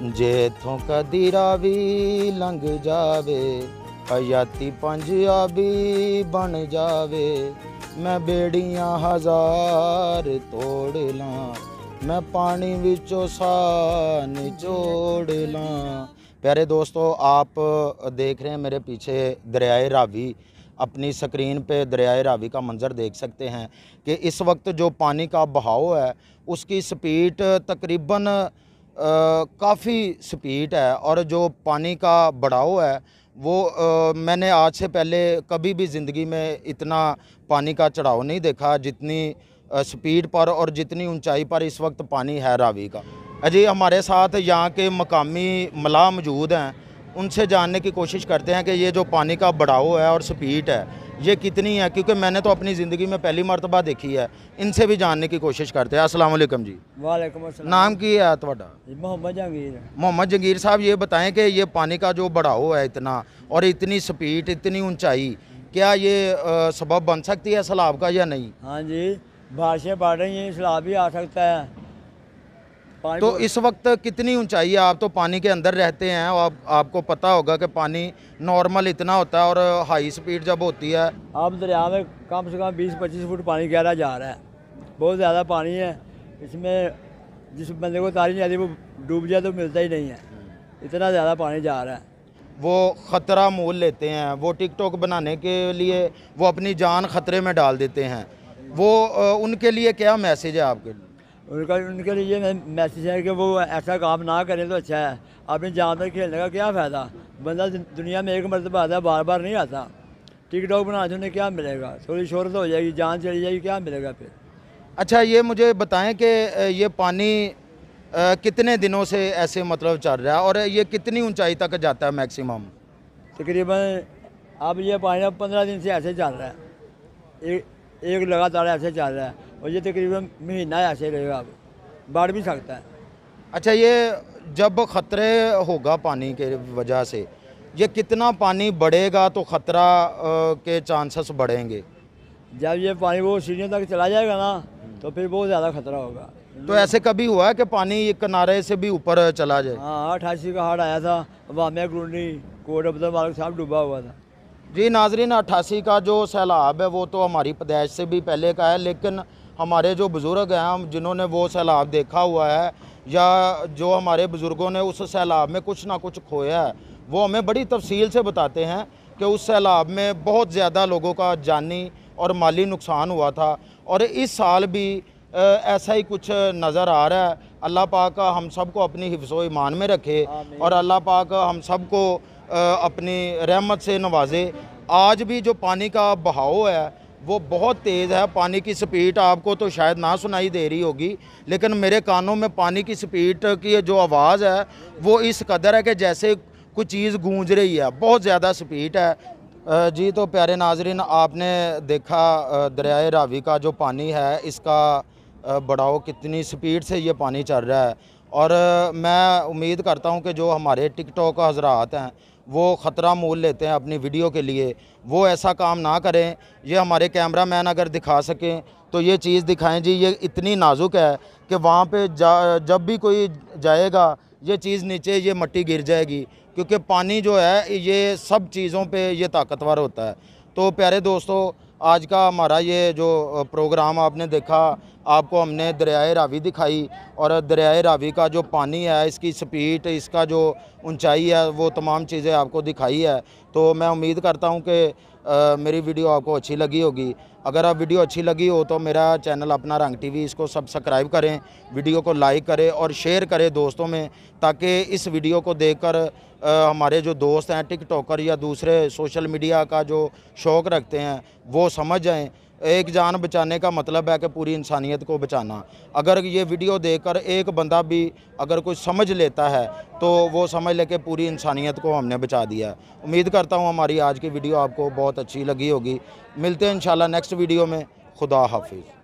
ਜੇ ਇਥੋਂ भी ਵੀ जावे ਜਾਵੇ ਹਯਾਤੀ ਪੰਜਾਬੀ बन जावे मैं ਬੇੜੀਆਂ हजार तोड़ ला मैं पानी विचों सा ला प्यारे दोस्तों आप देख रहे हैं मेरे पीछे दरियाए रावी अपनी स्क्रीन पे दरियाए रावी का मंज़र देख सकते हैं कि इस वक्त जो पानी का बहाव है उसकी स्पीड तकरीबन काफ़ी स्पीड है और जो पानी का बढ़ाव है वो आ, मैंने आज से पहले कभी भी ज़िंदगी में इतना पानी का चढ़ाव नहीं देखा जितनी स्पीड पर और जितनी ऊंचाई पर इस वक्त पानी है रावी का अजी हमारे साथ यहाँ के मकामी मलाह मौजूद हैं उनसे जानने की कोशिश करते हैं कि ये जो पानी का बढ़ाव है और स्पीड है ये कितनी है क्योंकि मैंने तो अपनी ज़िंदगी में पहली मरतबा देखी है इनसे भी जानने की कोशिश करते हैं असलम जी वाले नाम की है मोहम्मद जंगीर मोहम्मद जंगीर साहब ये बताएं कि ये पानी का जो बढ़ाव है इतना और इतनी स्पीड इतनी ऊंचाई क्या ये सबब बन सकती है सैलाब का या नहीं हाँ जी बारिशें बढ़ रही हैं सैलाब भी आ सकता है तो इस वक्त कितनी ऊंचाई है आप तो पानी के अंदर रहते हैं और आप, आपको पता होगा कि पानी नॉर्मल इतना होता है और हाई स्पीड जब होती है आप दरिया में कम से कम 20-25 फुट पानी गहरा जा रहा है बहुत ज़्यादा पानी है इसमें जिस बंदे को तारी नहीं आती वो डूब जाए तो मिलता ही नहीं है इतना ज़्यादा पानी जा रहा है वो ख़तरा मोल लेते हैं वो टिकटॉक बनाने के लिए वो अपनी जान ख़तरे में डाल देते हैं वो उनके लिए क्या मैसेज है आपके लिए उनका उनके लिए मैं मैसेज है कि वो ऐसा काम ना करें तो अच्छा है अपनी जान पर खेलने का क्या फ़ायदा बंदा दुनिया में एक मरतब आता है बार बार नहीं आता टिक टॉक बना से तो उन्हें क्या मिलेगा थोड़ी शोहरत हो जाएगी जान चली जाएगी क्या मिलेगा फिर अच्छा ये मुझे बताएं कि ये पानी आ, कितने दिनों से ऐसे मतलब चल रहा है और ये कितनी ऊंचाई तक जाता है मैक्सिमम तकरीबन अब ये पानी अब पंद्रह दिन से ऐसे चल रहा है एक एक लगातार ऐसे चल रहा है और ये तकरीबन महीना ऐसे रहेगा बाढ़ भी सकता है अच्छा ये जब ख़तरे होगा पानी के वजह से ये कितना पानी बढ़ेगा तो ख़तरा के चांसेस बढ़ेंगे जब ये पानी वो सीढ़ियों तक चला जाएगा ना तो फिर बहुत ज़्यादा खतरा होगा तो ऐसे कभी हुआ है कि पानी किनारे से भी ऊपर चला जाए हाँ अठासी का हाड़ आया था वामिया गुरनी कोट अब्दुल मालिक साहब डूबा हुआ था जी नाजरीन अट्ठासी का जो सैलाब है वो तो हमारी प्रदेश से भी पहले का है लेकिन हमारे जो बुज़ुर्ग हैं हम जिन्होंने वो सैलाब देखा हुआ है या जो हमारे बुज़ुर्गों ने उस सैलाब में कुछ ना कुछ खोया है वो हमें बड़ी तफसील से बताते हैं कि उस सैलाब में बहुत ज़्यादा लोगों का जानी और माली नुकसान हुआ था और इस साल भी ऐसा ही कुछ नज़र आ रहा है अल्लाह पाक हम सब को अपनी हिफ्स ईमान में रखे और अल्लाह पाक हम सब को अपनी रहमत से नवाजे आज भी जो पानी का बहाव है वो बहुत तेज़ है पानी की स्पीड आपको तो शायद ना सुनाई दे रही होगी लेकिन मेरे कानों में पानी की स्पीड की जो आवाज़ है वो इस कदर है कि जैसे कोई चीज़ गूंज रही है बहुत ज़्यादा स्पीड है जी तो प्यारे नाजरीन आपने देखा दरियाए रावी का जो पानी है इसका बढ़ाओ कितनी स्पीड से ये पानी चल रहा है और मैं उम्मीद करता हूँ कि जो हमारे टिकटॉक हजरात हैं वो ख़तरा मोल लेते हैं अपनी वीडियो के लिए वो ऐसा काम ना करें ये हमारे कैमरा मैन अगर दिखा सकें तो ये चीज़ दिखाएं जी ये इतनी नाजुक है कि वहाँ पे जा जब भी कोई जाएगा ये चीज़ नीचे ये मट्टी गिर जाएगी क्योंकि पानी जो है ये सब चीज़ों पर ये ताकतवर होता है तो प्यारे दोस्तों आज का हमारा ये जो प्रोग्राम आपने देखा आपको हमने दरियाए रावी दिखाई और दरियाए रावी का जो पानी है इसकी स्पीड इसका जो ऊंचाई है वो तमाम चीज़ें आपको दिखाई है तो मैं उम्मीद करता हूँ कि मेरी वीडियो आपको अच्छी लगी होगी अगर आप वीडियो अच्छी लगी हो तो मेरा चैनल अपना रंग टीवी इसको सब्सक्राइब करें वीडियो को लाइक करें और शेयर करें दोस्तों में ताकि इस वीडियो को देखकर हमारे जो दोस्त हैं टिकटॉकर या दूसरे सोशल मीडिया का जो शौक़ रखते हैं वो समझ जाएँ एक जान बचाने का मतलब है कि पूरी इंसानियत को बचाना अगर ये वीडियो देखकर एक बंदा भी अगर कोई समझ लेता है तो वो समझ लेके पूरी इंसानियत को हमने बचा दिया है उम्मीद करता हूँ हमारी आज की वीडियो आपको बहुत अच्छी लगी होगी मिलते हैं इन नेक्स्ट वीडियो में खुदा हाफिज़